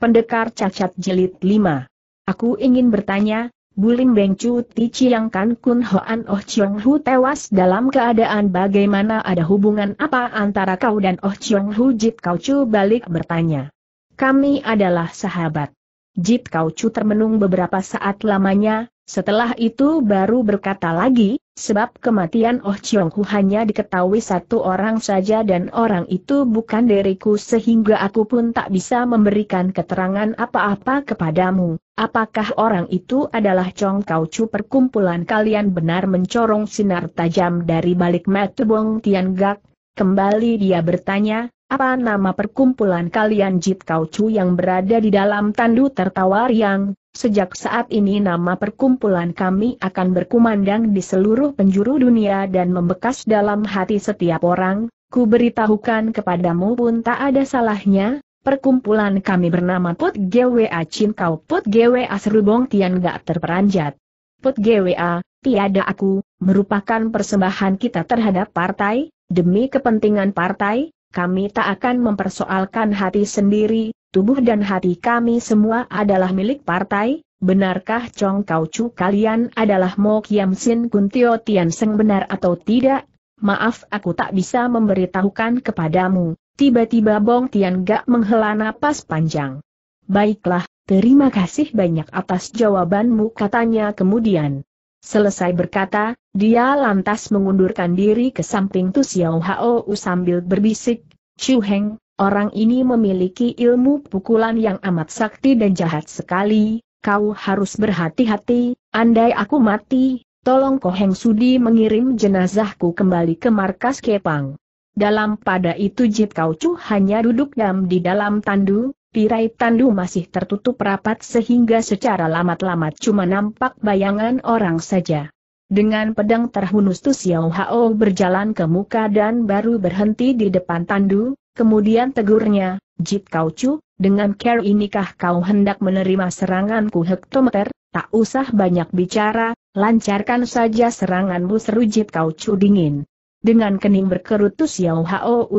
Pendekar cacat jelit 5. Aku ingin bertanya, Bulim Bengcu Tici yang Kan Kun Hoan Oh Chiong Hu tewas dalam keadaan bagaimana ada hubungan apa antara kau dan Oh Chiong Hu Jit Kau Chu balik bertanya. Kami adalah sahabat. Jit Kau Chu termenung beberapa saat lamanya, setelah itu baru berkata lagi, Sebab kematian Oh Chong hanya diketahui satu orang saja dan orang itu bukan diriku sehingga aku pun tak bisa memberikan keterangan apa-apa kepadamu. Apakah orang itu adalah Chong Kau Chu perkumpulan kalian benar mencorong sinar tajam dari balik mata Bong Tian Gak? Kembali dia bertanya, apa nama perkumpulan kalian Jit Kau Chu yang berada di dalam tandu tertawa riang, Sejak saat ini nama perkumpulan kami akan berkumandang di seluruh penjuru dunia dan membekas dalam hati setiap orang, ku beritahukan kepadamu pun tak ada salahnya, perkumpulan kami bernama Put GWA Chin Kau Put GWA Serubong Tian Gak Terperanjat. Put GWA, Tiada Aku, merupakan persembahan kita terhadap partai, demi kepentingan partai, kami tak akan mempersoalkan hati sendiri, tubuh dan hati kami semua adalah milik partai, benarkah Chong Kau Chu kalian adalah Mo Kiam Sin Kun Tio Tian Seng benar atau tidak? Maaf aku tak bisa memberitahukan kepadamu, tiba-tiba Bong Tian Gak menghela napas panjang. Baiklah, terima kasih banyak atas jawabanmu katanya kemudian. Selesai berkata, dia lantas mengundurkan diri ke samping Tu Xiao Hao sambil berbisik, Chu Heng, Orang ini memiliki ilmu pukulan yang amat sakti dan jahat sekali, kau harus berhati-hati, andai aku mati, tolong Koheng Sudi mengirim jenazahku kembali ke markas Kepang. Dalam pada itu Jit Chu hanya duduk diam di dalam tandu, Tirai tandu masih tertutup rapat sehingga secara lamat-lamat cuma nampak bayangan orang saja. Dengan pedang terhunus Tu Xiao Hao berjalan ke muka dan baru berhenti di depan tandu, Kemudian tegurnya, Jit Kau dengan care inikah kau hendak menerima seranganku hektometer, tak usah banyak bicara, lancarkan saja seranganmu seru Jit Kau dingin. Dengan kening berkerut Tu Xiao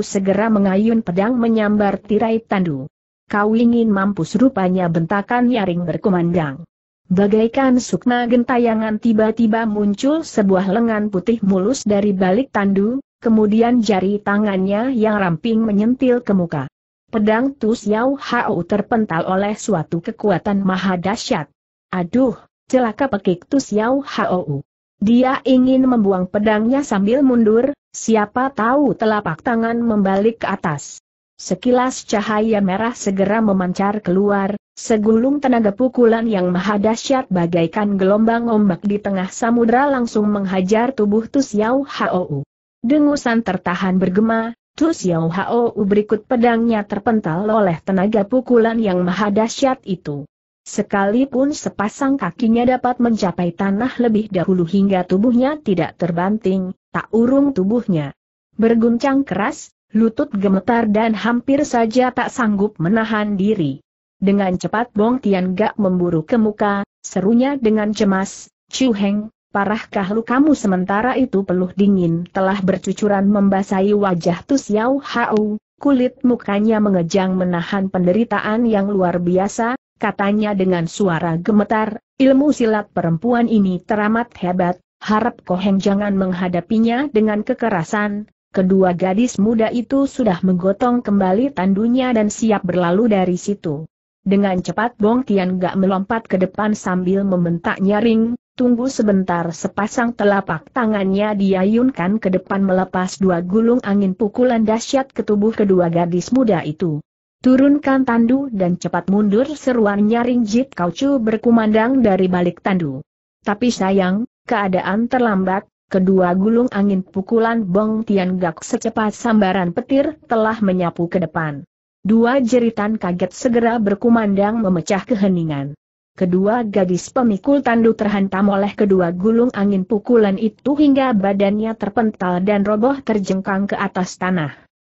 segera mengayun pedang menyambar tirai tandu. Kau ingin mampus rupanya bentakan nyaring berkumandang. Bagaikan sukna gentayangan tiba-tiba muncul sebuah lengan putih mulus dari balik tandu, Kemudian jari tangannya yang ramping menyentil ke muka. Pedang Tus Yau Hau terpental oleh suatu kekuatan maha dahsyat. Aduh, celaka pekik Tus Yau Hau. Dia ingin membuang pedangnya sambil mundur, siapa tahu telapak tangan membalik ke atas. Sekilas cahaya merah segera memancar keluar, segulung tenaga pukulan yang maha dahsyat bagaikan gelombang ombak di tengah samudra langsung menghajar tubuh Yau Hau. Dengusan tertahan bergema, Tu Xiao Hao berikut pedangnya terpental oleh tenaga pukulan yang maha dahsyat itu. Sekalipun sepasang kakinya dapat mencapai tanah lebih dahulu hingga tubuhnya tidak terbanting, tak urung tubuhnya. Berguncang keras, lutut gemetar dan hampir saja tak sanggup menahan diri. Dengan cepat Bong Tian Gak memburu ke muka, serunya dengan cemas, Chu Heng, Parahkah lukamu sementara itu peluh dingin telah bercucuran membasahi wajah Tusiau Hau, kulit mukanya mengejang menahan penderitaan yang luar biasa, katanya dengan suara gemetar, ilmu silat perempuan ini teramat hebat, harap Koheng jangan menghadapinya dengan kekerasan, kedua gadis muda itu sudah menggotong kembali tandunya dan siap berlalu dari situ. Dengan cepat Bong Tian gak melompat ke depan sambil membentak nyaring, Tunggu sebentar sepasang telapak tangannya diayunkan ke depan melepas dua gulung angin pukulan dahsyat ke tubuh kedua gadis muda itu. Turunkan tandu dan cepat mundur seruan nyaring Jit Kaucu berkumandang dari balik tandu. Tapi sayang, keadaan terlambat, kedua gulung angin pukulan Bong Tian Gak secepat sambaran petir telah menyapu ke depan. Dua jeritan kaget segera berkumandang memecah keheningan. Kedua gadis pemikul tandu terhantam oleh kedua gulung angin pukulan itu hingga badannya terpental dan roboh terjengkang ke atas tanah.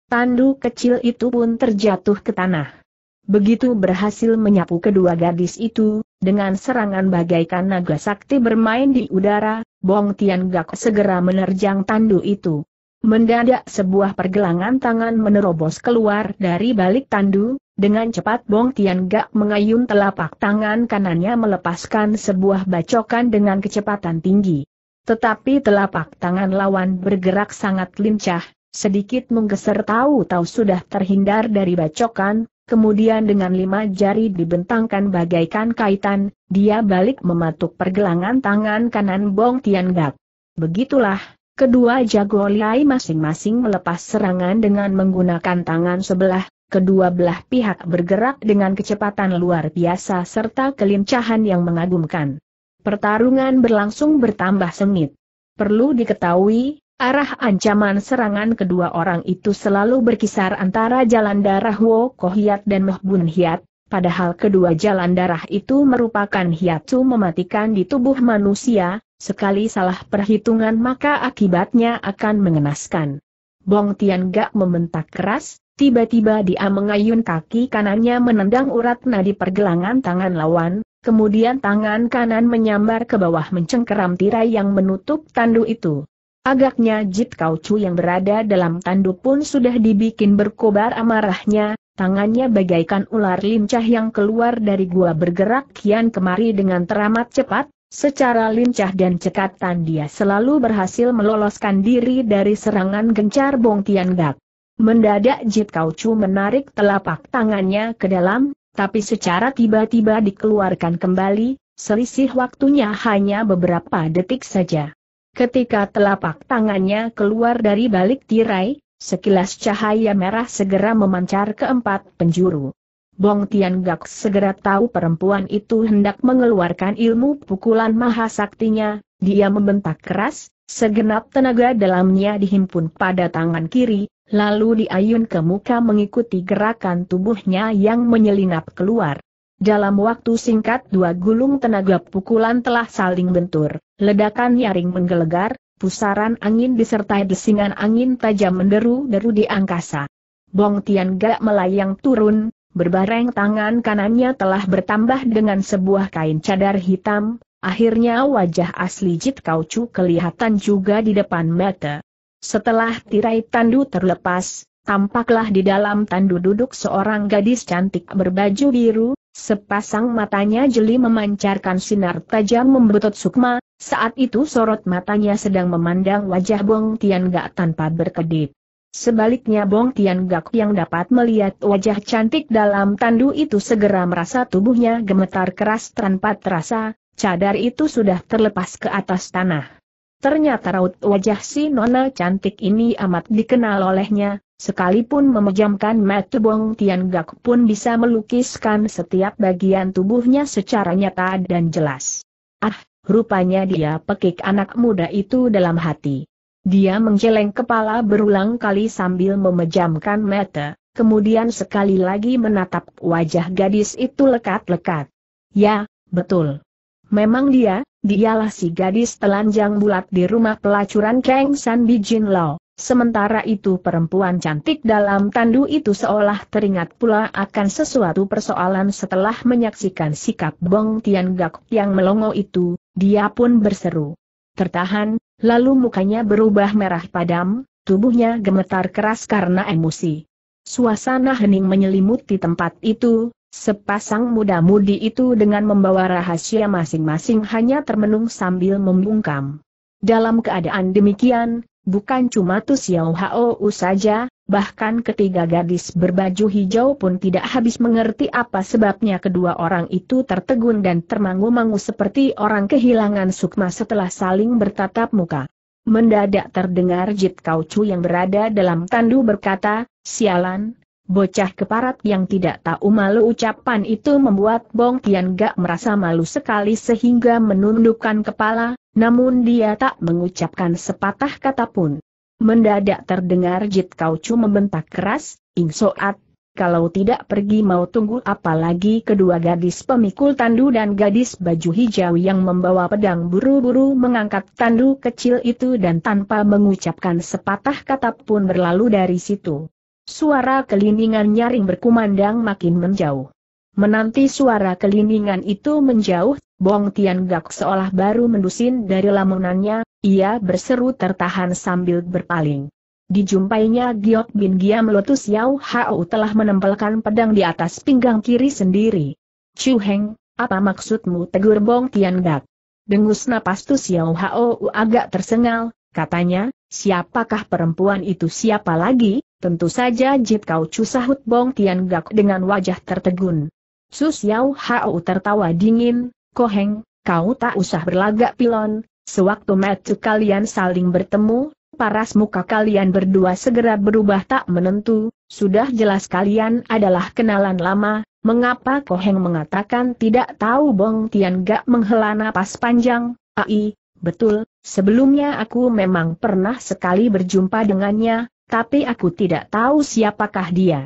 Tandu kecil itu pun terjatuh ke tanah. Begitu berhasil menyapu kedua gadis itu, dengan serangan bagaikan naga sakti bermain di udara, Bong Tian Gak segera menerjang tandu itu. Mendadak sebuah pergelangan tangan menerobos keluar dari balik tandu, dengan cepat Bong Tian Gak mengayun telapak tangan kanannya melepaskan sebuah bacokan dengan kecepatan tinggi. Tetapi telapak tangan lawan bergerak sangat lincah, sedikit menggeser tahu-tahu sudah terhindar dari bacokan, kemudian dengan lima jari dibentangkan bagaikan kaitan, dia balik mematuk pergelangan tangan kanan Bong Tian Gak. Begitulah, kedua jago lay masing-masing melepas serangan dengan menggunakan tangan sebelah, kedua belah pihak bergerak dengan kecepatan luar biasa serta kelincahan yang mengagumkan. Pertarungan berlangsung bertambah sengit. Perlu diketahui, arah ancaman serangan kedua orang itu selalu berkisar antara jalan darah Wo Kohiat dan Mahbun Hiat, padahal kedua jalan darah itu merupakan hiatu mematikan di tubuh manusia, sekali salah perhitungan maka akibatnya akan mengenaskan. Bong Tian Gak membentak keras, Tiba-tiba dia mengayun kaki kanannya menendang urat nadi pergelangan tangan lawan, kemudian tangan kanan menyambar ke bawah mencengkeram tirai yang menutup tandu itu. Agaknya Jit kauchu yang berada dalam tandu pun sudah dibikin berkobar amarahnya, tangannya bagaikan ular lincah yang keluar dari gua bergerak kian kemari dengan teramat cepat, Secara lincah dan cekatan dia selalu berhasil meloloskan diri dari serangan gencar Bong Tian Gak. Mendadak Jit Kauchu menarik telapak tangannya ke dalam, tapi secara tiba-tiba dikeluarkan kembali, selisih waktunya hanya beberapa detik saja. Ketika telapak tangannya keluar dari balik tirai, sekilas cahaya merah segera memancar ke empat penjuru. Bong Tian Gak segera tahu perempuan itu hendak mengeluarkan ilmu pukulan maha saktinya, dia membentak keras, segenap tenaga dalamnya dihimpun pada tangan kiri, Lalu diayun ke muka mengikuti gerakan tubuhnya yang menyelinap keluar. Dalam waktu singkat dua gulung tenaga pukulan telah saling bentur, ledakan nyaring menggelegar, pusaran angin disertai desingan angin tajam menderu-deru di angkasa. Bong Tian Gak melayang turun, berbareng tangan kanannya telah bertambah dengan sebuah kain cadar hitam, akhirnya wajah asli Jit Kau Chu kelihatan juga di depan mata. Setelah tirai tandu terlepas, tampaklah di dalam tandu duduk seorang gadis cantik berbaju biru, sepasang matanya jeli memancarkan sinar tajam membutut sukma, saat itu sorot matanya sedang memandang wajah Bong Tian Gak tanpa berkedip. Sebaliknya Bong Tian Gak yang dapat melihat wajah cantik dalam tandu itu segera merasa tubuhnya gemetar keras tanpa terasa, cadar itu sudah terlepas ke atas tanah. Ternyata raut wajah si nona cantik ini amat dikenal olehnya, sekalipun memejamkan mata Bong Tian Gak pun bisa melukiskan setiap bagian tubuhnya secara nyata dan jelas. Ah, rupanya dia pekik anak muda itu dalam hati. Dia menggeleng kepala berulang kali sambil memejamkan mata, kemudian sekali lagi menatap wajah gadis itu lekat-lekat. Ya, betul. Memang dia, Dialah si gadis telanjang bulat di rumah pelacuran Kang San Jin Lao. Sementara itu perempuan cantik dalam tandu itu seolah teringat pula akan sesuatu persoalan setelah menyaksikan sikap Bong Tian Gak yang melongo itu, dia pun berseru. Tertahan, lalu mukanya berubah merah padam, tubuhnya gemetar keras karena emosi. Suasana hening menyelimuti tempat itu, Sepasang muda-mudi itu dengan membawa rahasia masing-masing hanya termenung sambil membungkam. Dalam keadaan demikian, bukan cuma Tu Xiao Hao saja, bahkan ketiga gadis berbaju hijau pun tidak habis mengerti apa sebabnya kedua orang itu tertegun dan termangu-mangu seperti orang kehilangan sukma setelah saling bertatap muka. Mendadak terdengar Jit Kau Chu yang berada dalam tandu berkata, Sialan, Bocah keparat yang tidak tahu malu ucapan itu membuat Bong Tian Gak merasa malu sekali sehingga menundukkan kepala, namun dia tak mengucapkan sepatah kata pun. Mendadak terdengar Jit Kaucu membentak keras, Ing Soat, kalau tidak pergi mau tunggu apalagi kedua gadis pemikul tandu dan gadis baju hijau yang membawa pedang buru-buru mengangkat tandu kecil itu dan tanpa mengucapkan sepatah kata pun berlalu dari situ. Suara kelindingan nyaring berkumandang makin menjauh. Menanti suara kelindingan itu menjauh, Bong Tian Gak seolah baru mendusin dari lamunannya, ia berseru tertahan sambil berpaling. Dijumpainya Giok Bin Giam Lotus Yau Hao telah menempelkan pedang di atas pinggang kiri sendiri. Chu Heng, apa maksudmu tegur Bong Tian Gak. Dengus napas Tu Yau Hao agak tersengal, katanya, siapakah perempuan itu siapa lagi? Tentu saja Jit Kau Chu sahut Bong Tian Gak dengan wajah tertegun. Sus Yao Hao tertawa dingin, Koheng, kau tak usah berlagak pilon, sewaktu metu kalian saling bertemu, paras muka kalian berdua segera berubah tak menentu, sudah jelas kalian adalah kenalan lama, mengapa Koheng mengatakan tidak tahu Bong Tian Gak menghela napas panjang, ai, betul, sebelumnya aku memang pernah sekali berjumpa dengannya, tapi aku tidak tahu siapakah dia.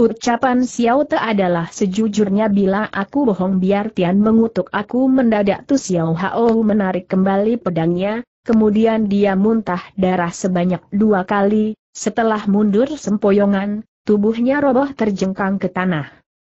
Ucapan Xiao Te adalah sejujurnya bila aku bohong biar Tian mengutuk aku mendadak tu Xiao Hao menarik kembali pedangnya, kemudian dia muntah darah sebanyak dua kali, setelah mundur sempoyongan, tubuhnya roboh terjengkang ke tanah.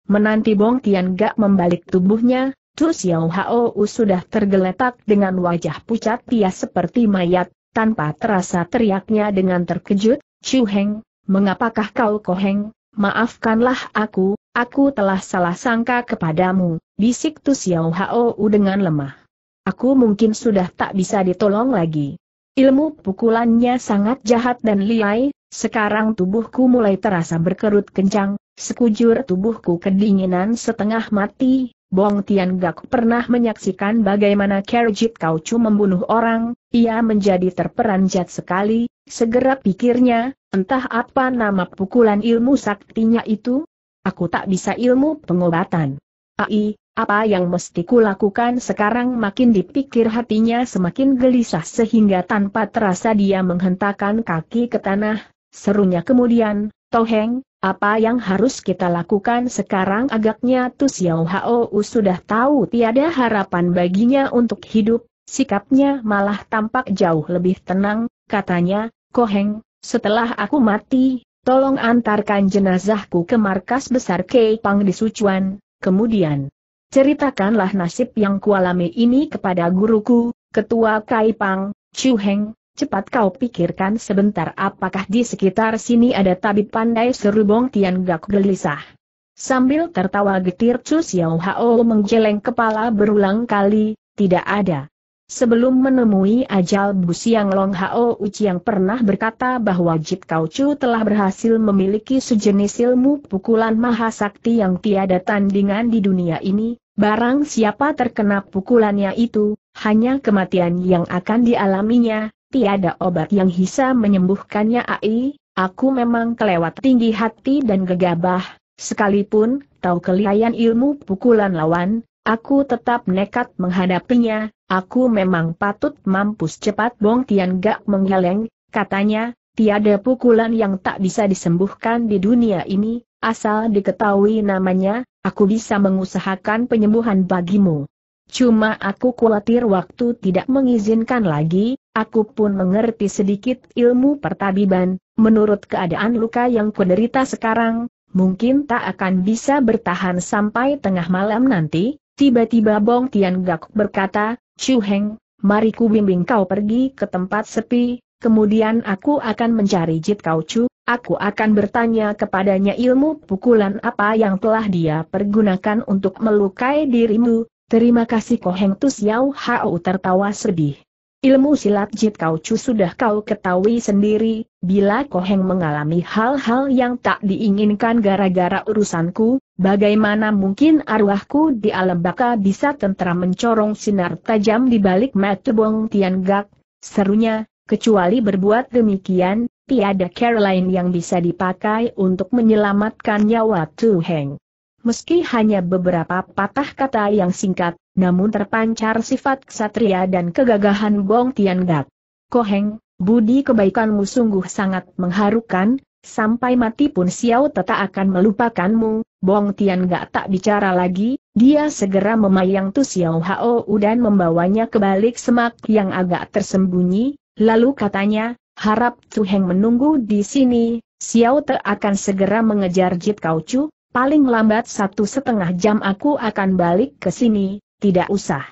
Menanti Bong Tian gak membalik tubuhnya, Tu Xiao Hao sudah tergeletak dengan wajah pucat pias seperti mayat, tanpa terasa teriaknya dengan terkejut, Chu Heng, mengapakah kau koheng, maafkanlah aku, aku telah salah sangka kepadamu, bisik Tu Xiao Hao dengan lemah. Aku mungkin sudah tak bisa ditolong lagi. Ilmu pukulannya sangat jahat dan liai, sekarang tubuhku mulai terasa berkerut kencang, Sekujur tubuhku kedinginan setengah mati, Bong Tian Gak pernah menyaksikan bagaimana Kerjit Kaucu membunuh orang, ia menjadi terperanjat sekali, segera pikirnya, entah apa nama pukulan ilmu saktinya itu? Aku tak bisa ilmu pengobatan. Ai, apa yang mesti kulakukan sekarang makin dipikir hatinya semakin gelisah sehingga tanpa terasa dia menghentakkan kaki ke tanah, serunya kemudian, Toheng, apa yang harus kita lakukan sekarang agaknya Tu Xiao Hao sudah tahu tiada harapan baginya untuk hidup, sikapnya malah tampak jauh lebih tenang, katanya, Koheng, setelah aku mati, tolong antarkan jenazahku ke markas besar Pang di Sujuan. kemudian ceritakanlah nasib yang kualami ini kepada guruku, Ketua Kaipang, Chu Heng, Cepat kau pikirkan sebentar apakah di sekitar sini ada tabib pandai seru Tian Gak gelisah. Sambil tertawa getir Chu Xiao Hao menggeleng kepala berulang kali, tidak ada. Sebelum menemui ajal Bu Siang Long Hao Uci yang pernah berkata bahwa Jit Kau Chu telah berhasil memiliki sejenis ilmu pukulan mahasakti yang tiada tandingan di dunia ini, barang siapa terkena pukulannya itu, hanya kematian yang akan dialaminya, tiada obat yang bisa menyembuhkannya ai, aku memang kelewat tinggi hati dan gegabah, sekalipun, tahu kelihayan ilmu pukulan lawan, aku tetap nekat menghadapinya, aku memang patut mampus cepat Bong Tian Gak menggeleng, katanya, tiada pukulan yang tak bisa disembuhkan di dunia ini, asal diketahui namanya, aku bisa mengusahakan penyembuhan bagimu. Cuma aku khawatir waktu tidak mengizinkan lagi, aku pun mengerti sedikit ilmu pertabiban, menurut keadaan luka yang kuderita sekarang, mungkin tak akan bisa bertahan sampai tengah malam nanti, tiba-tiba Bong Tian Gak berkata, Chu Heng, mari ku bimbing kau pergi ke tempat sepi, kemudian aku akan mencari Jit Kau Chu, aku akan bertanya kepadanya ilmu pukulan apa yang telah dia pergunakan untuk melukai dirimu, Terima kasih Koheng Tu Xiao Hao tertawa sedih. Ilmu silat Jit Kau Chu sudah kau ketahui sendiri, bila Koheng mengalami hal-hal yang tak diinginkan gara-gara urusanku, bagaimana mungkin arwahku di alam baka bisa tentera mencorong sinar tajam di balik mata Bong Tian Gak, serunya, kecuali berbuat demikian, tiada Caroline yang bisa dipakai untuk menyelamatkan nyawa Tu Heng meski hanya beberapa patah kata yang singkat, namun terpancar sifat ksatria dan kegagahan Bong Tian Gak. Koheng, budi kebaikanmu sungguh sangat mengharukan, sampai mati pun Xiao Teta akan melupakanmu, Bong Tian Gak tak bicara lagi, dia segera memayang Tu Xiao Hao dan membawanya ke balik semak yang agak tersembunyi, lalu katanya, harap Tu Heng menunggu di sini, Xiao Te akan segera mengejar Jit Kau Chu, paling lambat satu setengah jam aku akan balik ke sini, tidak usah.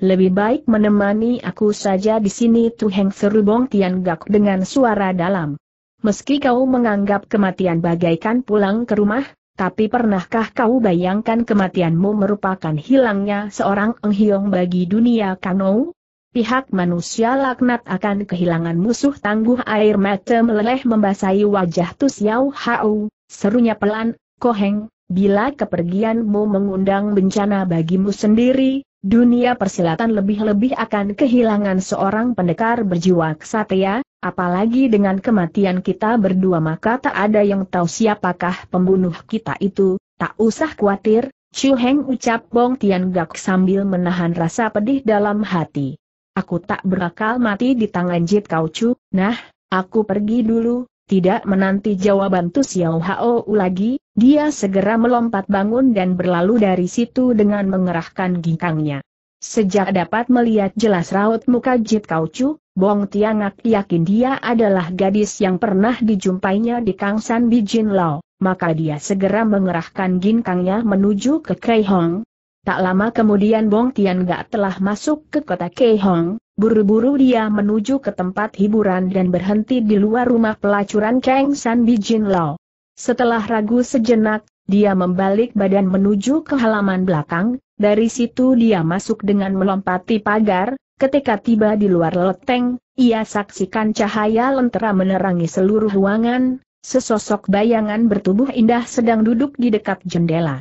Lebih baik menemani aku saja di sini Tuheng seru Bong gak dengan suara dalam. Meski kau menganggap kematian bagaikan pulang ke rumah, tapi pernahkah kau bayangkan kematianmu merupakan hilangnya seorang enghiong bagi dunia kanou? Pihak manusia laknat akan kehilangan musuh tangguh air mata meleleh membasahi wajah Xiao Hao, serunya pelan Koheng, bila kepergianmu mengundang bencana bagimu sendiri, dunia persilatan lebih-lebih akan kehilangan seorang pendekar berjiwa kesatria, apalagi dengan kematian kita berdua maka tak ada yang tahu siapakah pembunuh kita itu, tak usah khawatir, Chu Heng ucap Bong Tian Gak sambil menahan rasa pedih dalam hati. Aku tak berakal mati di tangan Jit Kau Chu, nah, aku pergi dulu, tidak menanti jawaban Tu Xiao Hao lagi, dia segera melompat bangun dan berlalu dari situ dengan mengerahkan ginkangnya. Sejak dapat melihat jelas raut muka Jit Kaucu, Bong Tiangak yakin dia adalah gadis yang pernah dijumpainya di Kang Kangsan Bijin Lao, maka dia segera mengerahkan ginkangnya menuju ke Keihong. Tak lama kemudian Bong Tian Gak telah masuk ke kota Keihong, Buru-buru dia menuju ke tempat hiburan dan berhenti di luar rumah pelacuran Kang San Bijin Lao. Setelah ragu sejenak, dia membalik badan menuju ke halaman belakang, dari situ dia masuk dengan melompati pagar, ketika tiba di luar loteng, ia saksikan cahaya lentera menerangi seluruh ruangan, sesosok bayangan bertubuh indah sedang duduk di dekat jendela.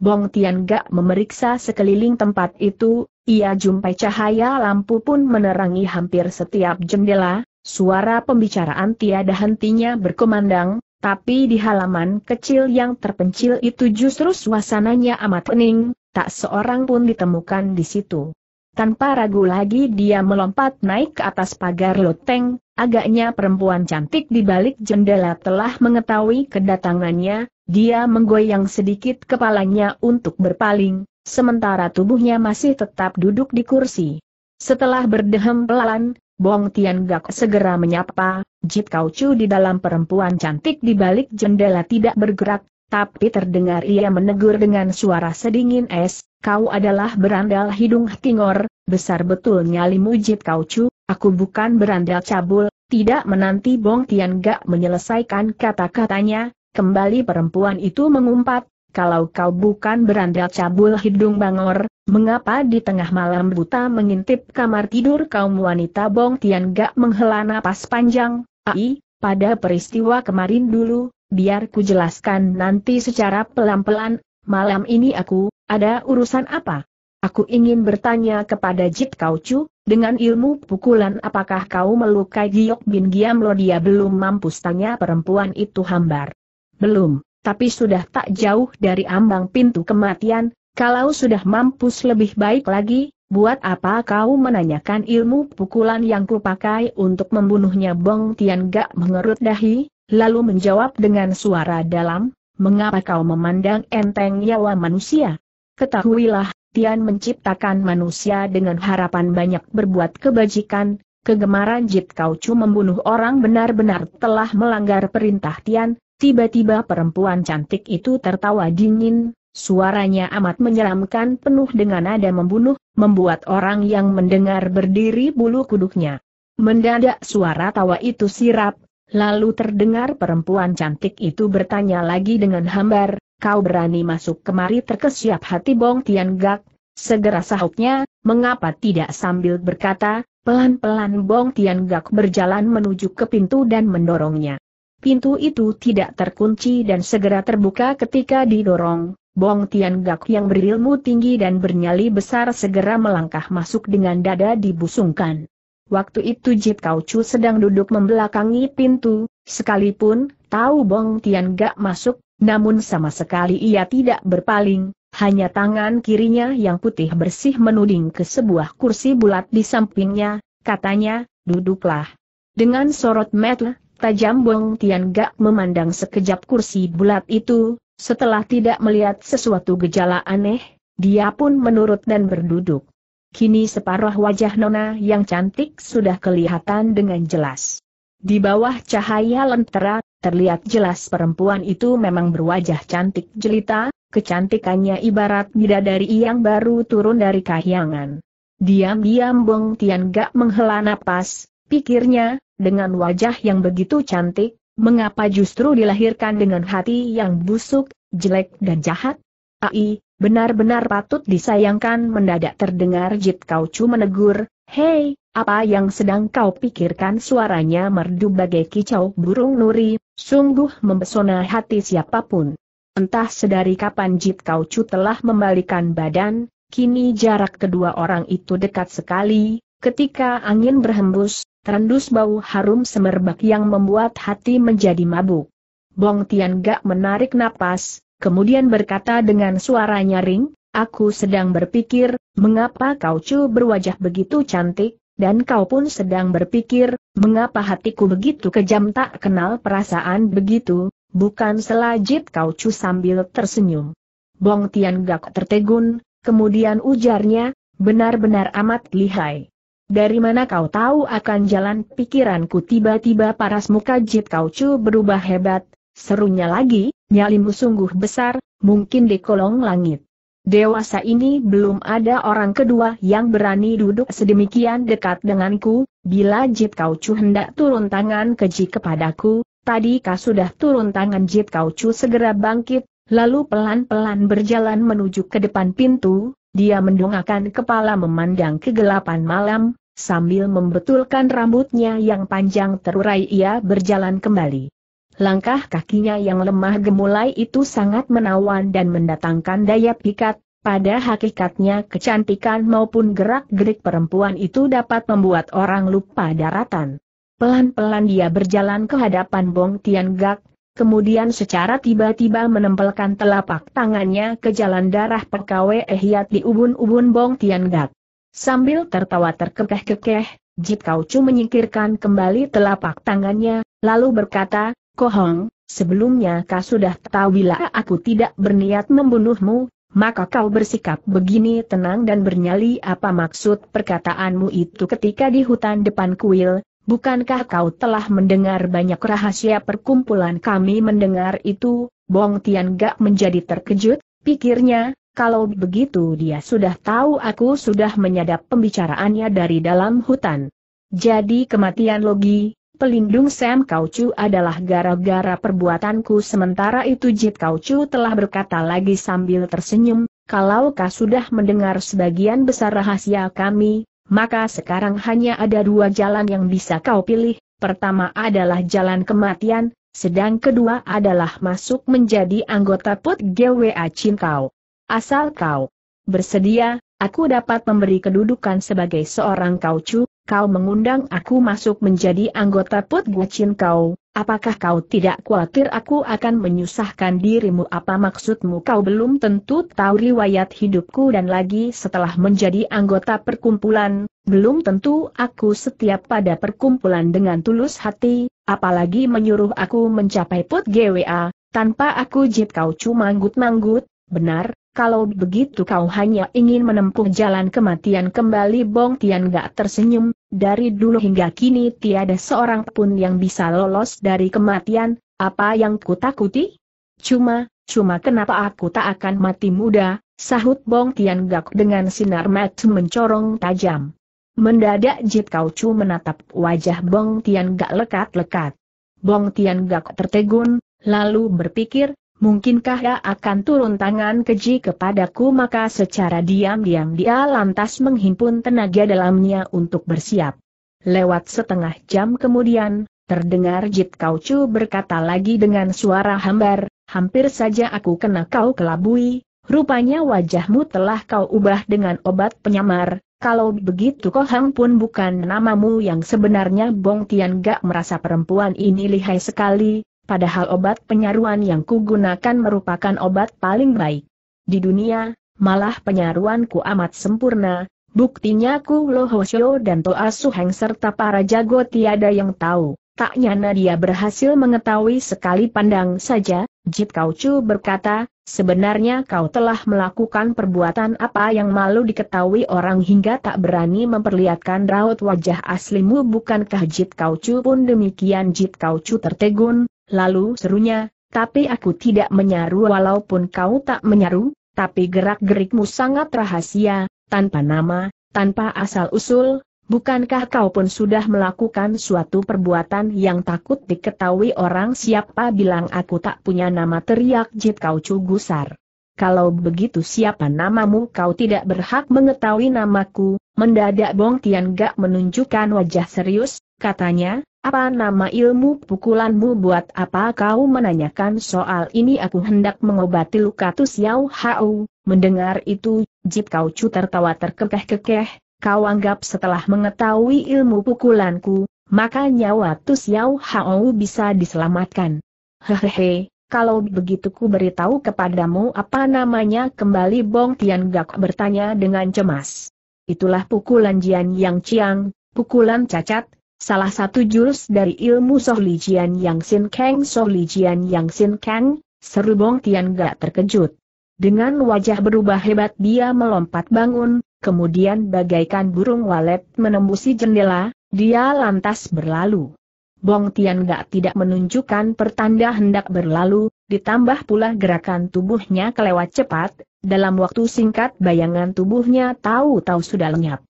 Bong Tian Gak memeriksa sekeliling tempat itu, ia jumpai cahaya lampu pun menerangi hampir setiap jendela, suara pembicaraan tiada hentinya berkumandang, tapi di halaman kecil yang terpencil itu justru suasananya amat pening, tak seorang pun ditemukan di situ. Tanpa ragu lagi dia melompat naik ke atas pagar loteng, Agaknya perempuan cantik di balik jendela telah mengetahui kedatangannya, dia menggoyang sedikit kepalanya untuk berpaling, sementara tubuhnya masih tetap duduk di kursi. Setelah berdehem pelan, Bong Gak segera menyapa, Jit Kau Chu di dalam perempuan cantik di balik jendela tidak bergerak, tapi terdengar ia menegur dengan suara sedingin es, kau adalah berandal hidung kingor, besar betul nyali Jit kau cu, Aku bukan berandal cabul, tidak menanti Bong Tian Gak menyelesaikan kata-katanya, kembali perempuan itu mengumpat, kalau kau bukan berandal cabul hidung bangor, mengapa di tengah malam buta mengintip kamar tidur kaum wanita Bong Tian Gak menghela napas panjang, ai, pada peristiwa kemarin dulu, biar ku jelaskan nanti secara pelan-pelan, malam ini aku, ada urusan apa? Aku ingin bertanya kepada Jit Kau Chu, dengan ilmu pukulan apakah kau melukai Giyok Bin Giam Lo dia belum mampu tanya perempuan itu hambar. Belum, tapi sudah tak jauh dari ambang pintu kematian, kalau sudah mampus lebih baik lagi, buat apa kau menanyakan ilmu pukulan yang kupakai untuk membunuhnya Bong Tian Gak mengerut dahi, lalu menjawab dengan suara dalam, mengapa kau memandang enteng nyawa manusia? Ketahuilah, Tian menciptakan manusia dengan harapan banyak berbuat kebajikan, kegemaran Jit Chu membunuh orang benar-benar telah melanggar perintah Tian, tiba-tiba perempuan cantik itu tertawa dingin, suaranya amat menyeramkan penuh dengan nada membunuh, membuat orang yang mendengar berdiri bulu kuduknya. Mendadak suara tawa itu sirap, lalu terdengar perempuan cantik itu bertanya lagi dengan hambar, kau berani masuk kemari terkesiap hati Bong Tian Gak, segera sahutnya, mengapa tidak sambil berkata, pelan-pelan Bong Tian Gak berjalan menuju ke pintu dan mendorongnya. Pintu itu tidak terkunci dan segera terbuka ketika didorong, Bong Tian Gak yang berilmu tinggi dan bernyali besar segera melangkah masuk dengan dada dibusungkan. Waktu itu Jit Kau Chu sedang duduk membelakangi pintu, sekalipun tahu Bong Tian Gak masuk, namun sama sekali ia tidak berpaling, hanya tangan kirinya yang putih bersih menuding ke sebuah kursi bulat di sampingnya, katanya, duduklah. Dengan sorot mata tajam Bong Tian Gak memandang sekejap kursi bulat itu, setelah tidak melihat sesuatu gejala aneh, dia pun menurut dan berduduk. Kini separuh wajah Nona yang cantik sudah kelihatan dengan jelas. Di bawah cahaya lentera, terlihat jelas perempuan itu memang berwajah cantik jelita, kecantikannya ibarat bidadari yang baru turun dari kahyangan. Diam-diam Bong Tian gak menghela napas, pikirnya, dengan wajah yang begitu cantik, mengapa justru dilahirkan dengan hati yang busuk, jelek dan jahat? Ai, benar-benar patut disayangkan mendadak terdengar Jit Chu menegur, Hei, apa yang sedang kau pikirkan suaranya merdu bagai kicau burung nuri, sungguh mempesona hati siapapun. Entah sedari kapan Jit Kau Chu telah membalikan badan, kini jarak kedua orang itu dekat sekali, ketika angin berhembus, terendus bau harum semerbak yang membuat hati menjadi mabuk. Bong Tian gak menarik napas, kemudian berkata dengan suara nyaring, Aku sedang berpikir, mengapa Kau Chu berwajah begitu cantik, dan kau pun sedang berpikir, mengapa hatiku begitu kejam tak kenal perasaan begitu, bukan selajit kau cu sambil tersenyum. Bong Tian Gak tertegun, kemudian ujarnya, benar-benar amat lihai. Dari mana kau tahu akan jalan pikiranku tiba-tiba paras muka Jit Kau Chu berubah hebat, serunya lagi, nyalimu sungguh besar, mungkin di kolong langit. Dewasa ini belum ada orang kedua yang berani duduk sedemikian dekat denganku, bila Jit Kau Chu hendak turun tangan keji kepadaku, tadi kau sudah turun tangan Jit Kau Chu segera bangkit, lalu pelan-pelan berjalan menuju ke depan pintu, dia mendongakkan kepala memandang kegelapan malam, sambil membetulkan rambutnya yang panjang terurai ia berjalan kembali. Langkah kakinya yang lemah gemulai itu sangat menawan dan mendatangkan daya pikat, pada hakikatnya kecantikan maupun gerak-gerik perempuan itu dapat membuat orang lupa daratan. Pelan-pelan dia berjalan ke hadapan Bong Tian Gak, kemudian secara tiba-tiba menempelkan telapak tangannya ke jalan darah pekawe ehiat di ubun-ubun Bong Tian Gak. Sambil tertawa terkekeh-kekeh, Jit Kaucu menyingkirkan kembali telapak tangannya, lalu berkata, Kohong, sebelumnya kau sudah tahu bila aku tidak berniat membunuhmu, maka kau bersikap begini tenang dan bernyali apa maksud perkataanmu itu ketika di hutan depan kuil, Bukankah kau telah mendengar banyak rahasia perkumpulan kami mendengar itu? Bong Tian Gak menjadi terkejut, pikirnya, kalau begitu dia sudah tahu aku sudah menyadap pembicaraannya dari dalam hutan. Jadi kematian Logi, Pelindung Sam Kaucu adalah gara-gara perbuatanku sementara itu Jit Kaucu telah berkata lagi sambil tersenyum, kalau kau sudah mendengar sebagian besar rahasia kami, maka sekarang hanya ada dua jalan yang bisa kau pilih, pertama adalah jalan kematian, sedang kedua adalah masuk menjadi anggota PUT GWA kau. Asal kau bersedia, Aku dapat memberi kedudukan sebagai seorang kaucu, kau mengundang aku masuk menjadi anggota Put Guacin kau, apakah kau tidak khawatir aku akan menyusahkan dirimu apa maksudmu kau belum tentu tahu riwayat hidupku dan lagi setelah menjadi anggota perkumpulan, belum tentu aku setiap pada perkumpulan dengan tulus hati, apalagi menyuruh aku mencapai Put GWA, tanpa aku jit kau cuma manggut-manggut, benar, kalau begitu kau hanya ingin menempuh jalan kematian kembali Bong Tian gak tersenyum, dari dulu hingga kini tiada seorang pun yang bisa lolos dari kematian, apa yang kutakuti? Cuma, cuma kenapa aku tak akan mati muda, sahut Bong Tian gak dengan sinar mata mencorong tajam. Mendadak Jit Kau Chu menatap wajah Bong Tian gak lekat-lekat. Bong Tian gak tertegun, lalu berpikir, Mungkinkah ia akan turun tangan keji kepadaku maka secara diam-diam dia lantas menghimpun tenaga dalamnya untuk bersiap. Lewat setengah jam kemudian, terdengar Jit Kaucu berkata lagi dengan suara hambar, hampir saja aku kena kau kelabui, rupanya wajahmu telah kau ubah dengan obat penyamar, kalau begitu Kohang pun bukan namamu yang sebenarnya Bong Tian gak merasa perempuan ini lihai sekali, padahal obat penyaruan yang kugunakan merupakan obat paling baik. Di dunia, malah penyaruanku amat sempurna, buktinya ku Lohosyo dan Toa Suheng serta para jago tiada yang tahu. Tak nyana dia berhasil mengetahui sekali pandang saja, Jit Kau berkata, sebenarnya kau telah melakukan perbuatan apa yang malu diketahui orang hingga tak berani memperlihatkan raut wajah aslimu bukankah Jit Kau pun demikian Jit Kau tertegun, Lalu serunya, tapi aku tidak menyaru walaupun kau tak menyaru, tapi gerak-gerikmu sangat rahasia, tanpa nama, tanpa asal-usul, bukankah kau pun sudah melakukan suatu perbuatan yang takut diketahui orang siapa bilang aku tak punya nama teriak Jit Kau gusar. Kalau begitu siapa namamu kau tidak berhak mengetahui namaku, mendadak Bong Tian Gak menunjukkan wajah serius, Katanya, apa nama ilmu pukulanmu buat apa kau menanyakan soal ini aku hendak mengobati luka yao Hao, mendengar itu, Jip Kau cu tertawa terkekeh-kekeh, kau anggap setelah mengetahui ilmu pukulanku, maka nyawa tu Xiao Hao bisa diselamatkan. Hehehe, kalau begitu ku beritahu kepadamu apa namanya kembali Bong Tian Gak bertanya dengan cemas. Itulah pukulan Jian Yang Chiang, pukulan cacat, Salah satu jurus dari ilmu Sohlijian Yang Sin Kang Sohlijian Yang Sin Kang, seru Bong Tian gak terkejut. Dengan wajah berubah hebat dia melompat bangun, kemudian bagaikan burung walet menembusi jendela, dia lantas berlalu. Bong Tian gak tidak menunjukkan pertanda hendak berlalu, ditambah pula gerakan tubuhnya kelewat cepat, dalam waktu singkat bayangan tubuhnya tahu-tahu sudah lenyap.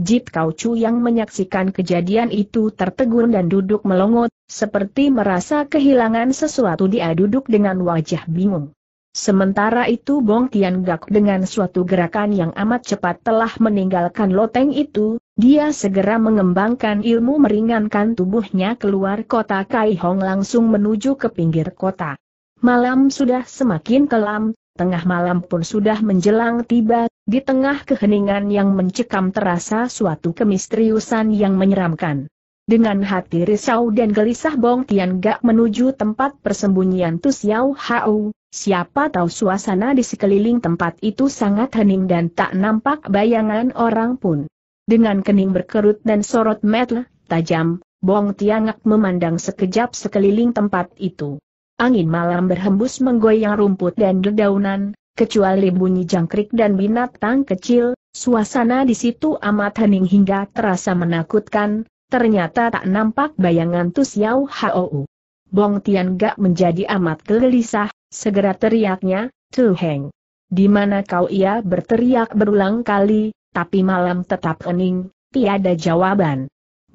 Jip Kaucu yang menyaksikan kejadian itu tertegun dan duduk melongot, seperti merasa kehilangan sesuatu dia duduk dengan wajah bingung. Sementara itu Bong Tian Gak dengan suatu gerakan yang amat cepat telah meninggalkan loteng itu, dia segera mengembangkan ilmu meringankan tubuhnya keluar kota Kai Hong langsung menuju ke pinggir kota. Malam sudah semakin kelam, tengah malam pun sudah menjelang tiba, di tengah keheningan yang mencekam terasa suatu kemisteriusan yang menyeramkan. Dengan hati risau dan gelisah Bong Tian Gak menuju tempat persembunyian Tu Xiao Hao, siapa tahu suasana di sekeliling tempat itu sangat hening dan tak nampak bayangan orang pun. Dengan kening berkerut dan sorot mata tajam, Bong Tian Gak memandang sekejap sekeliling tempat itu. Angin malam berhembus menggoyang rumput dan dedaunan, Kecuali bunyi jangkrik dan binatang kecil, suasana di situ amat hening hingga terasa menakutkan, ternyata tak nampak bayangan Tusiau Hou. Bong Tian Gak menjadi amat gelisah, segera teriaknya, Tu Heng. Di mana kau ia berteriak berulang kali, tapi malam tetap hening, tiada jawaban.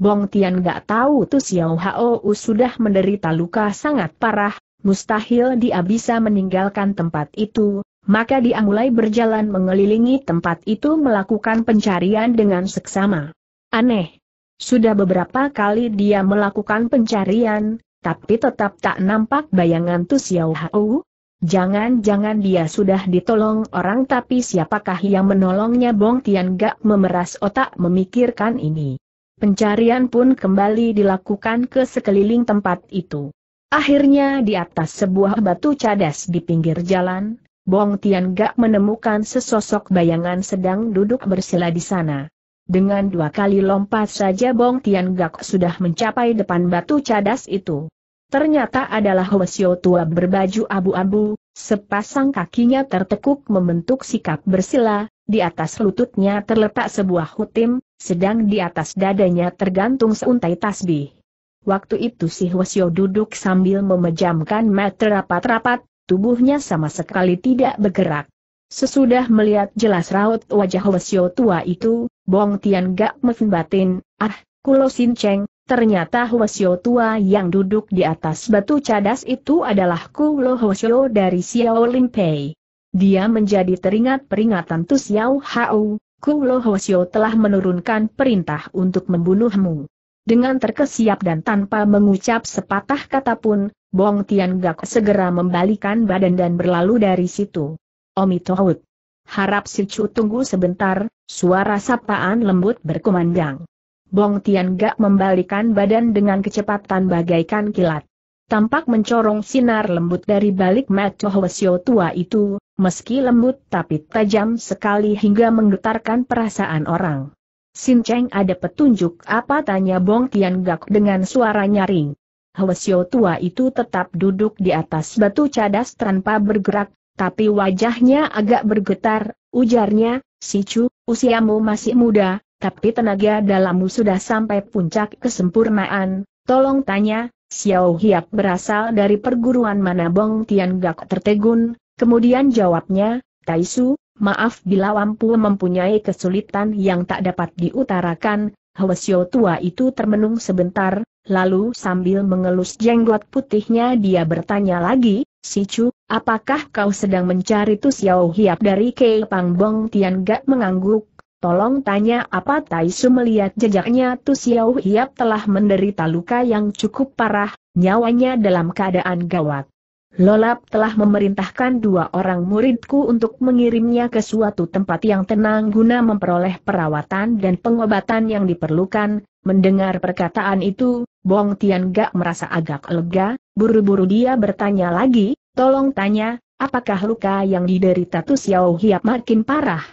Bong Tian Gak tahu Tu Hou sudah menderita luka sangat parah, mustahil dia bisa meninggalkan tempat itu, maka dia mulai berjalan mengelilingi tempat itu melakukan pencarian dengan seksama. Aneh. Sudah beberapa kali dia melakukan pencarian, tapi tetap tak nampak bayangan Tu Xiao Hao. Jangan-jangan dia sudah ditolong orang tapi siapakah yang menolongnya Bong Tian Gak memeras otak memikirkan ini. Pencarian pun kembali dilakukan ke sekeliling tempat itu. Akhirnya di atas sebuah batu cadas di pinggir jalan, Bong Tian Gak menemukan sesosok bayangan sedang duduk bersila di sana. Dengan dua kali lompat saja Bong Tian Gak sudah mencapai depan batu cadas itu. Ternyata adalah Hwasyo tua berbaju abu-abu, sepasang kakinya tertekuk membentuk sikap bersila, di atas lututnya terletak sebuah hutim, sedang di atas dadanya tergantung seuntai tasbih. Waktu itu si Hwasyo duduk sambil memejamkan mata rapat-rapat, tubuhnya sama sekali tidak bergerak. Sesudah melihat jelas raut wajah Wesio tua itu, Bong Tian gak membatin, ah, Kulo Sin Cheng, ternyata Wesio tua yang duduk di atas batu cadas itu adalah Kulo Wesio dari Xiao Lim Pei. Dia menjadi teringat peringatan Tu Xiao Hao, Kulo Wesio telah menurunkan perintah untuk membunuhmu. Dengan terkesiap dan tanpa mengucap sepatah kata pun, Bong Tian Gak segera membalikan badan dan berlalu dari situ. Omi Tohut. Harap si Chu tunggu sebentar, suara sapaan lembut berkumandang. Bong Tian Gak membalikan badan dengan kecepatan bagaikan kilat. Tampak mencorong sinar lembut dari balik mata Hwasyo tua itu, meski lembut tapi tajam sekali hingga menggetarkan perasaan orang. Sin Cheng ada petunjuk apa tanya Bong Tian Gak dengan suara nyaring. Hwasyo tua itu tetap duduk di atas batu cadas tanpa bergerak, tapi wajahnya agak bergetar, ujarnya, Si Chu, usiamu masih muda, tapi tenaga dalammu sudah sampai puncak kesempurnaan, tolong tanya, Xiao Hiap berasal dari perguruan mana Bong Tian Gak tertegun, kemudian jawabnya, Taisu, Maaf bila Wampu mempunyai kesulitan yang tak dapat diutarakan, Hwesyo tua itu termenung sebentar, lalu sambil mengelus jenggot putihnya dia bertanya lagi, Sicu, apakah kau sedang mencari Tu Xiao Hiap dari Kei Pang Bong Tian Gak mengangguk? Tolong tanya apa Taisu melihat jejaknya Tu Xiao Hiap telah menderita luka yang cukup parah, nyawanya dalam keadaan gawat. Lolap telah memerintahkan dua orang muridku untuk mengirimnya ke suatu tempat yang tenang guna memperoleh perawatan dan pengobatan yang diperlukan. Mendengar perkataan itu, Bong Tian Gak merasa agak lega, buru-buru dia bertanya lagi, tolong tanya, apakah luka yang diderita Tu Xiao Hiap makin parah?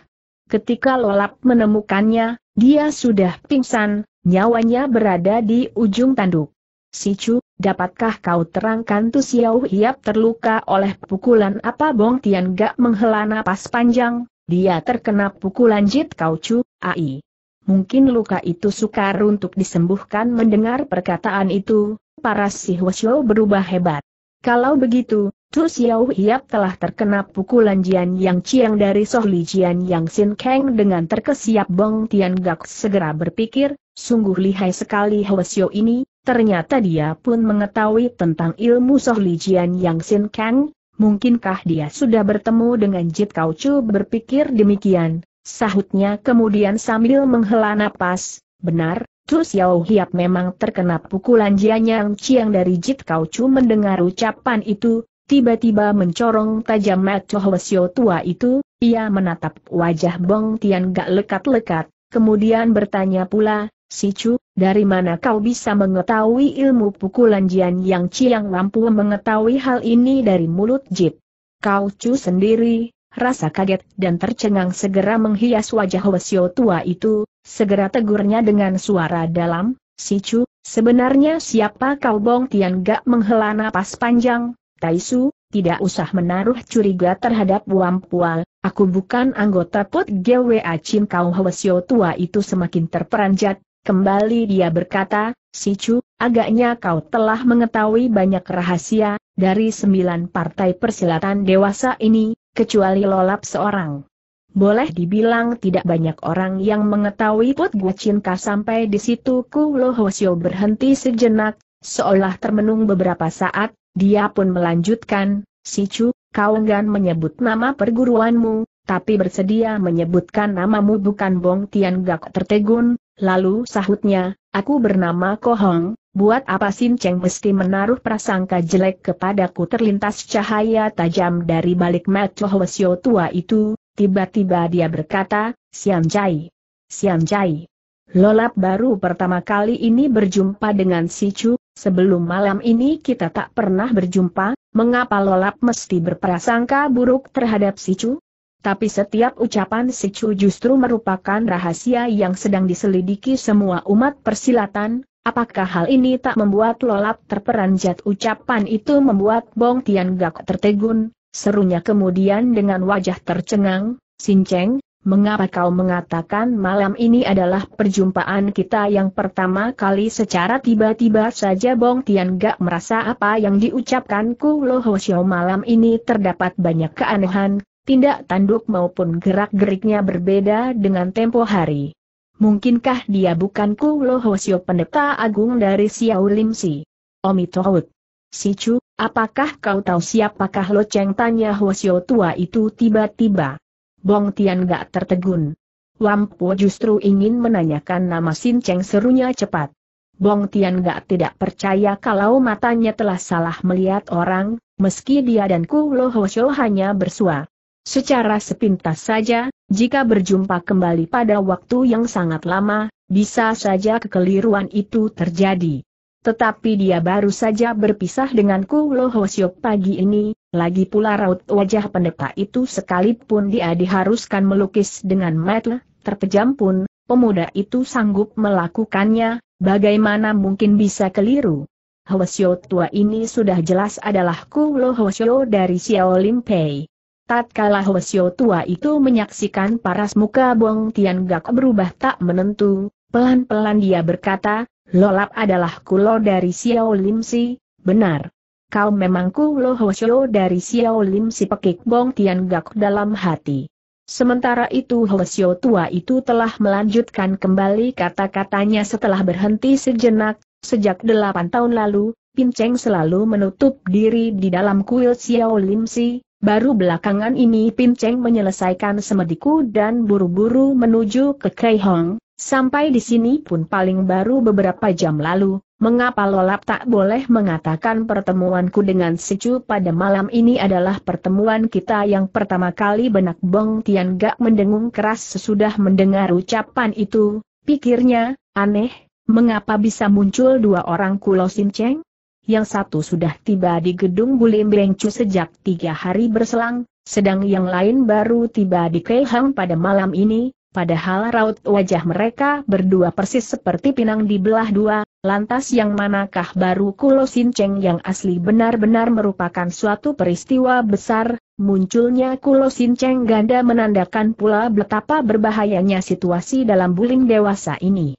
Ketika Lolap menemukannya, dia sudah pingsan, nyawanya berada di ujung tanduk. Si Chu, Dapatkah kau terangkan Tu Xiao Hiap terluka oleh pukulan apa Bong Tian Gak menghela napas panjang, dia terkena pukulan Jit Kau Chu, AI. Mungkin luka itu sukar untuk disembuhkan mendengar perkataan itu, para si Hwasyo berubah hebat. Kalau begitu, Tu Xiao Hiap telah terkena pukulan Jian Yang Chiang dari Sohli Jian Yang Sin Kang dengan terkesiap Bong Tian Gak segera berpikir, sungguh lihai sekali Hwasyo ini, Ternyata dia pun mengetahui tentang ilmu sohlijian Yang Sin Kang, mungkinkah dia sudah bertemu dengan Jit Kau Chu berpikir demikian, sahutnya kemudian sambil menghela napas, benar, Tu Xiao Hiap memang terkena pukulan Jian yang Chiang dari Jit Kau Chu mendengar ucapan itu, tiba-tiba mencorong tajam mata Hwasyo tua itu, ia menatap wajah Bong Tian gak lekat-lekat, kemudian bertanya pula, Sicu, dari mana kau bisa mengetahui ilmu pukulan Jian Yang yang mampu mengetahui hal ini dari mulut Jip? Kau Chu sendiri, rasa kaget dan tercengang segera menghias wajah Wesio tua itu, segera tegurnya dengan suara dalam, Sicu, sebenarnya siapa kau Bong Tian gak menghela napas panjang, Taisu, tidak usah menaruh curiga terhadap Wampual, aku bukan anggota pot GWA Chin kau Hwasyo tua itu semakin terperanjat, Kembali dia berkata, Sicu, agaknya kau telah mengetahui banyak rahasia, dari sembilan partai persilatan dewasa ini, kecuali lolap seorang. Boleh dibilang tidak banyak orang yang mengetahui Put Gua Cinta sampai di situ Ku Lo berhenti sejenak, seolah termenung beberapa saat, dia pun melanjutkan, Sicu, kau enggan menyebut nama perguruanmu, tapi bersedia menyebutkan namamu bukan Bong Tian Gak tertegun, lalu sahutnya, aku bernama Kohong, buat apa Sin Cheng mesti menaruh prasangka jelek kepadaku terlintas cahaya tajam dari balik mata Hwasyo tua itu, tiba-tiba dia berkata, Sian Jai. Sian Jai. Lolap baru pertama kali ini berjumpa dengan si Chu, sebelum malam ini kita tak pernah berjumpa, mengapa Lolap mesti berprasangka buruk terhadap si Chu? Tapi setiap ucapan si Chu justru merupakan rahasia yang sedang diselidiki semua umat persilatan, apakah hal ini tak membuat lolap terperanjat ucapan itu membuat Bong Tian Gak tertegun, serunya kemudian dengan wajah tercengang, Sin Cheng, mengapa kau mengatakan malam ini adalah perjumpaan kita yang pertama kali secara tiba-tiba saja Bong Tian gak merasa apa yang diucapkan Ku Lo Ho Xiao malam ini terdapat banyak keanehan, Tindak tanduk maupun gerak-geriknya berbeda dengan tempo hari. Mungkinkah dia bukan Ku Lo pendeta agung dari Xiao Lim Si? Omi Tohut. Si Chu, apakah kau tahu siapakah Lo Cheng tanya Hosio tua itu tiba-tiba? Bong Tian gak tertegun. Wampu justru ingin menanyakan nama Sin Cheng serunya cepat. Bong Tian gak tidak percaya kalau matanya telah salah melihat orang, meski dia dan Ku Lo hanya bersua. Secara sepintas saja, jika berjumpa kembali pada waktu yang sangat lama, bisa saja kekeliruan itu terjadi. Tetapi dia baru saja berpisah denganku Lohosyok pagi ini, lagi pula raut wajah pendeta itu sekalipun dia diharuskan melukis dengan metel, terpejam pun, pemuda itu sanggup melakukannya, bagaimana mungkin bisa keliru? Hwasyo tua ini sudah jelas adalah Ku lohosyo dari Xiao Limpei. Tatkala Hwasyo tua itu menyaksikan paras muka Bong Tian gak berubah tak menentu, pelan-pelan dia berkata, Lolap adalah kulo dari Xiao Lim Si, benar. Kau memang kulo Hwasyo dari Xiao Lim Si pekik Bong Tian gak dalam hati. Sementara itu Hwasyo tua itu telah melanjutkan kembali kata-katanya setelah berhenti sejenak, sejak delapan tahun lalu, Pinceng selalu menutup diri di dalam kuil Xiao Lim Si, Baru belakangan ini Pin Cheng menyelesaikan semediku dan buru-buru menuju ke Kai Hong, sampai di sini pun paling baru beberapa jam lalu, mengapa Lolap tak boleh mengatakan pertemuanku dengan Sicu pada malam ini adalah pertemuan kita yang pertama kali benak Bong Tian Gak mendengung keras sesudah mendengar ucapan itu, pikirnya, aneh, mengapa bisa muncul dua orang Kulo Sin Cheng? yang satu sudah tiba di gedung Bulim Bengcu sejak tiga hari berselang, sedang yang lain baru tiba di Kehang pada malam ini, padahal raut wajah mereka berdua persis seperti pinang di belah dua, lantas yang manakah baru Kulo Sinceng yang asli benar-benar merupakan suatu peristiwa besar, munculnya Kulo Sinceng ganda menandakan pula betapa berbahayanya situasi dalam bulim dewasa ini.